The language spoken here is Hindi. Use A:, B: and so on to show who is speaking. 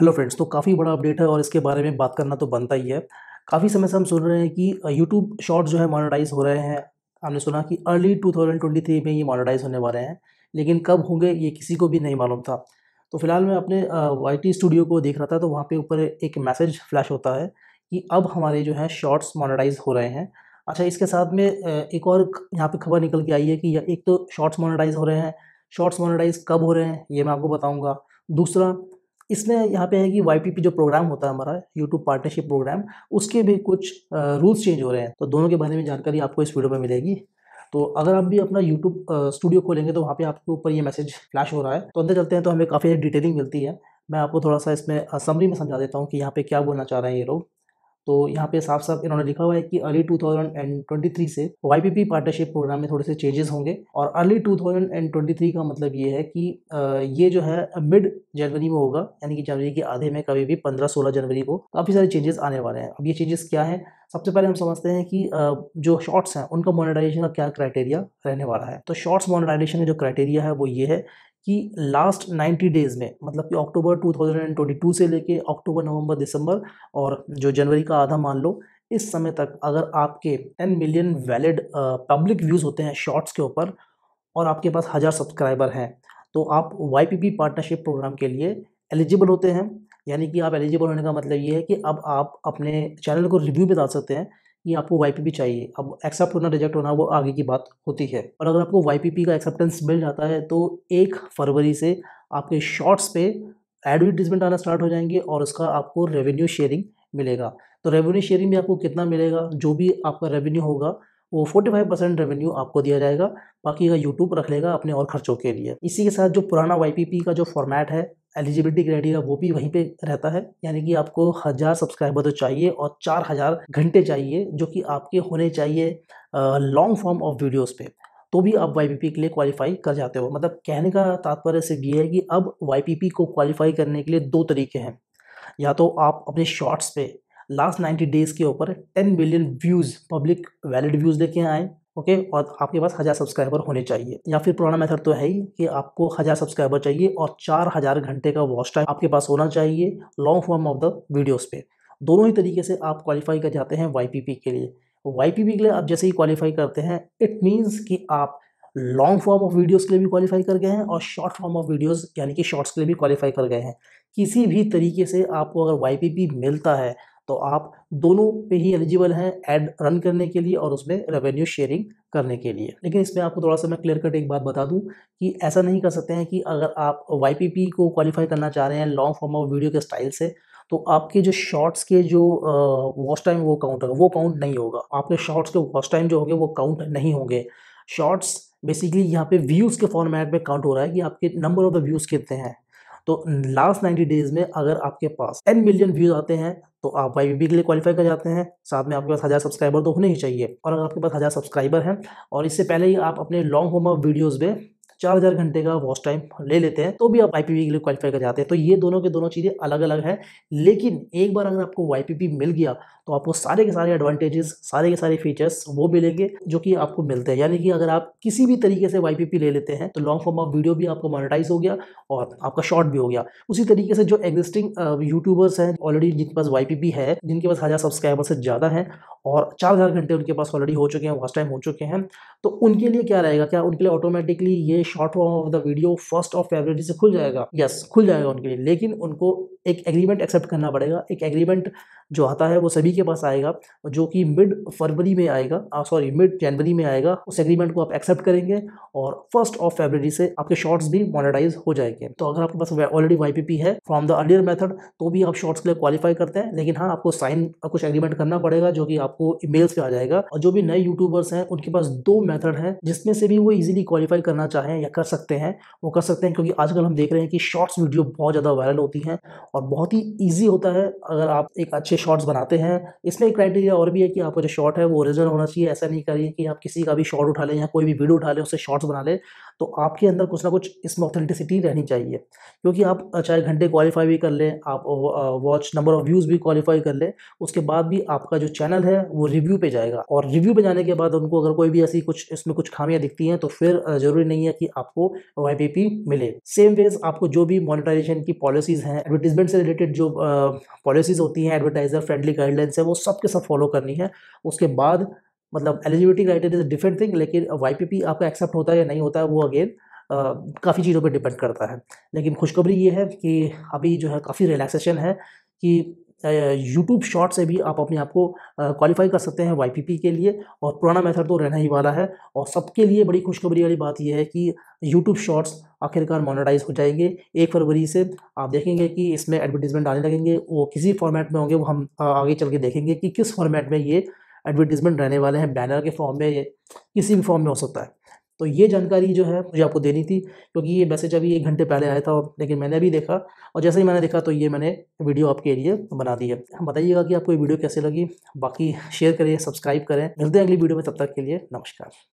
A: हेलो फ्रेंड्स तो काफ़ी बड़ा अपडेट है और इसके बारे में बात करना तो बनता ही है काफ़ी समय से हम सुन रहे हैं कि यूट्यूब शॉर्ट्स जो है मोनेटाइज हो रहे हैं हमने सुना कि अर्ली 2023 में ये मोनेटाइज होने वाले हैं लेकिन कब होंगे ये किसी को भी नहीं मालूम था तो फिलहाल मैं अपने वाई स्टूडियो को देख रहा था तो वहाँ पर ऊपर एक मैसेज फ्लैश होता है कि अब हमारे जो है शॉर्ट्स मोनेटाइज हो रहे हैं अच्छा इसके साथ में एक और यहाँ पर खबर निकल के आई है कि एक तो शॉर्ट्स मोनेटाइज हो रहे हैं शॉर्ट्स मोनेटाइज कब हो रहे हैं ये मैं आपको बताऊँगा दूसरा इसमें यहाँ पे है कि वाई जो प्रोग्राम होता है हमारा यूट्यूब पार्टनरशिप प्रोग्राम उसके भी कुछ रूल्स चेंज हो रहे हैं तो दोनों के बारे में जानकारी आपको इस वीडियो में मिलेगी तो अगर आप भी अपना यूट्यूब स्टूडियो खोलेंगे तो वहाँ पे आपके ऊपर ये मैसेज फ्लैश हो रहा है तो अंदर चलते हैं तो हमें काफ़ी डिटेलिंग मिलती है मैं आपको थोड़ा सा इसमें समरी में समझा देता हूँ कि यहाँ पे क्या बोलना चाह रहे हैं ये लोग तो यहाँ पे साफ साफ इन्होंने लिखा हुआ है कि अर्ली 2023 से YPP पार्टनरशिप प्रोग्राम में थोड़े से चेंजेस होंगे और अर्ली 2023 का मतलब ये है कि ये जो है मिड जनवरी में होगा यानी कि जनवरी के आधे में कभी भी 15-16 जनवरी को काफ़ी सारे चेंजेस आने वाले हैं अब ये चेंजेस क्या है सबसे पहले हम समझते हैं कि जो शॉर्ट्स हैं उनका मोनिटाइजेशन का क्या क्राइटेरिया रहने वाला है तो शॉर्ट्स मोनिटाइजेशन का जो क्राइटेरिया है वो ये है कि लास्ट 90 डेज़ में मतलब कि अक्टूबर 2022 से लेके अक्टूबर नवंबर दिसंबर और जो जनवरी का आधा मान लो इस समय तक अगर आपके 10 मिलियन वैलिड पब्लिक व्यूज़ होते हैं शॉर्ट्स के ऊपर और आपके पास हज़ार सब्सक्राइबर हैं तो आप वाई पार्टनरशिप प्रोग्राम के लिए एलिजिबल होते हैं यानी कि आप एलिजिबल होने का मतलब ये है कि अब आप अपने चैनल को रिव्यू भी डाल सकते हैं कि आपको वाईपीपी चाहिए अब एक्सेप्ट होना रिजेक्ट होना वो आगे की बात होती है और अगर आपको वाईपीपी का एक्सेप्टेंस मिल जाता है तो एक फरवरी से आपके शॉर्ट्स पे एडवर्टीजमेंट आना स्टार्ट हो जाएंगे और उसका आपको रेवेन्यू शेयरिंग मिलेगा तो रेवेन्यू शेयरिंग में आपको कितना मिलेगा जो भी आपका रेवेन्यू होगा वो 45 परसेंट रेवेन्यू आपको दिया जाएगा बाकी का यूट्यूब रख लेगा अपने और खर्चों के लिए इसी के साथ जो पुराना पी का जो फॉर्मेट है एलिजिबिलिटी क्राइटेरिया वो भी वहीं पे रहता है यानी कि आपको हज़ार सब्सक्राइबर तो चाहिए और चार हज़ार घंटे चाहिए जो कि आपके होने चाहिए लॉन्ग फॉर्म ऑफ वीडियोस पे तो भी आप वाई के लिए क्वालिफाई कर जाते हो मतलब कहने का तात्पर्य सिर्फ ये है कि अब वाई को क्वालिफाई करने के लिए दो तरीके हैं या तो आप अपने शॉर्ट्स पे लास्ट नाइन्टी डेज़ के ऊपर ten billion views public valid views लेके आएँ ओके और आपके पास हज़ार सब्सक्राइबर होने चाहिए या फिर पुराना मेथड तो है ही कि आपको हज़ार सब्सक्राइबर चाहिए और चार हज़ार घंटे का वॉच टाइम आपके पास होना चाहिए long form of the videos पे दोनों ही तरीके से आप क्वालिफाई कर जाते हैं वाई के लिए वाई के लिए आप जैसे ही क्वालिफाई करते हैं इट मीन्स कि आप लॉन्ग फॉर्म ऑफ वीडियोज़ के लिए भी क्वालिफाई कर गए हैं और शॉर्ट फॉर्म ऑफ वीडियोज़ यानी कि शॉर्ट्स के लिए भी क्वालिफाई कर गए हैं किसी भी तरीके से आपको अगर वाई मिलता है तो आप दोनों पे ही एलिजिबल हैं एड रन करने के लिए और उसमें रेवेन्यू शेयरिंग करने के लिए लेकिन इसमें आपको थोड़ा सा मैं क्लियर कट एक बात बता दूं कि ऐसा नहीं कर सकते हैं कि अगर आप वाई को क्वालिफाई करना चाह रहे हैं लॉन्ग फॉर्म ऑफ वीडियो के स्टाइल से तो आपके जो शॉर्ट्स के जो वॉच टाइम वो काउंट होगा वो काउंट नहीं होगा आपके शॉर्ट्स के वॉच टाइम जो होंगे वो काउंट नहीं होंगे शॉर्ट्स बेसिकली यहाँ पे व्यूज़ के फॉर्मेट में काउंट हो रहा है कि आपके नंबर ऑफ द व्यूज़ कितने हैं तो लास्ट नाइन्टी डेज में अगर आपके पास टेन मिलियन व्यूज़ आते हैं तो आप वाई बी के लिए क्वालीफाई कर जाते हैं साथ में आपके पास हज़ार सब्सक्राइबर तो होने ही चाहिए और अगर आपके पास हज़ार सब्सक्राइबर हैं और इससे पहले ही आप अपने लॉन्ग होम ऑफ वीडियोज़ में चार हजार घंटे का वॉच टाइम ले लेते हैं तो भी आप वाईपीपी के लिए क्वालिफाई कर जाते हैं तो ये दोनों के दोनों चीज़ें अलग अलग है लेकिन एक बार अगर आपको वाईपीपी मिल गया तो आपको सारे के सारे एडवांटेजेस सारे के सारे फीचर्स वो मिलेंगे जो कि आपको मिलते हैं यानी कि अगर आप किसी भी तरीके से वाईपीपी ले लेते हैं तो लॉन्ग फॉर्म ऑफ वीडियो भी आपको मोनिटाइज हो गया और आपका शॉर्ट भी हो गया उसी तरीके से जो एग्जिस्टिंग यूट्यूबर्स हैं ऑलरेडी जिनके पास वाईपीपी है जिनके पास हज़ार सब्सक्राइबर से ज़्यादा है और चार हज़ार घंटे उनके पास ऑलरेडी हो चुके हैं वास्ट टाइम हो चुके हैं तो उनके लिए क्या रहेगा क्या उनके लिए ऑटोमेटिकली ये short form of the video first of February से खुल hmm. जाएगा यस yes, खुल जाएगा उनके लिए लेकिन उनको एक एग्रीमेंट एक्सेप्ट करना पड़ेगा एक एग्रीमेंट जो आता है वो सभी के पास आएगा जो कि मिड फरवरी में आएगा सॉरी मिड जनवरी में आएगा उस एग्रीमेंट को आप एक्सेप्ट करेंगे और फर्स्ट ऑफ फेबररी से आपके शॉर्ट्स भी मोनेटाइज हो जाएंगे तो अगर आपके पास ऑलरेडी वाई है फ्रॉम द अर्लियर मेथड तो भी आप शॉर्ट्स के लिए क्वालिफाई करते हैं लेकिन हाँ आपको साइन कुछ एग्रीमेंट करना पड़ेगा जो कि आपको ईमेल्स पे आ जाएगा और जो भी नए यूट्यूबर्स हैं उनके पास दो मेथड है जिसमें से भी वो इजिली क्वालिफाई करना चाहें हैं या कर सकते हैं वो कर सकते हैं क्योंकि आजकल हम देख रहे हैं कि शॉर्ट्स वीडियो बहुत ज़्यादा वायरल होती हैं और बहुत ही ईजी होता है अगर आप एक अच्छे शॉर्ट्स बनाते हैं इसमें एक क्राइटेरिया और भी है कि आपका जो शॉर्ट है वो ओरिजिनल होना चाहिए ऐसा नहीं करिए कि आप किसी का भी शॉर्ट उठा लें या कोई भी वीडियो उठा लें उससे शॉर्ट्स बना लें तो आपके अंदर कुछ ना कुछ इसमें ऑथेंटिसिटी रहनी चाहिए क्योंकि आप चाहे घंटे क्वालिफाई भी कर लें आप वॉच नंबर ऑफ़ व्यूज़ भी क्वालिफाई कर लें उसके बाद भी आपका जो चैनल है वो रिव्यू पे जाएगा और रिव्यू पे जाने के बाद उनको अगर कोई भी ऐसी कुछ इसमें कुछ खामियां दिखती हैं तो फिर ज़रूरी नहीं है कि कि आपको वाईपीपी मिले सेम वेज आपको जो भी मोनिटाइजेशन की पॉलिसीज हैं एडवर्टीजमेंट से रिलेटेड जो पॉलिसीज होती हैं एडवर्टाइजर फ्रेंडली गाइडलाइंस है वो सब के सब फॉलो करनी है उसके बाद मतलब eligibility criteria is different thing लेकिन वाईपीपी आपका एक्सेप्ट होता है या नहीं होता है वो अगेन काफ़ी चीज़ों पे डिपेंड करता है लेकिन खुशखबरी ये है कि अभी जो है काफ़ी रिलैक्सेशन है कि यूट्यूब शॉर्ट से भी आप अपने आप को क्वालिफाई कर सकते हैं वाई के लिए और पुराना मेथड तो रहना ही वाला है और सबके लिए बड़ी खुशखबरी वाली बात यह है कि यूट्यूब शॉर्ट्स आखिरकार मोनेटाइज हो जाएंगे एक फरवरी से आप देखेंगे कि इसमें एडवर्टीजमेंट आने लगेंगे वो किसी फॉर्मेट में होंगे वो हम आगे चल के देखेंगे कि किस फॉर्मेट में ये एडवर्टीजमेंट रहने वाले हैं बैनर के फॉर्म में किसी भी फॉर्म में हो सकता है तो ये जानकारी जो है मुझे आपको देनी थी क्योंकि ये मैसेज अभी एक घंटे पहले आया था लेकिन मैंने अभी देखा और जैसे ही मैंने देखा तो ये मैंने वीडियो आपके लिए बना दी है हाँ, बताइएगा कि आपको ये वीडियो कैसे लगी बाकी शेयर करें सब्सक्राइब करें मिलते हैं अगली वीडियो में तब तक के लिए नमस्कार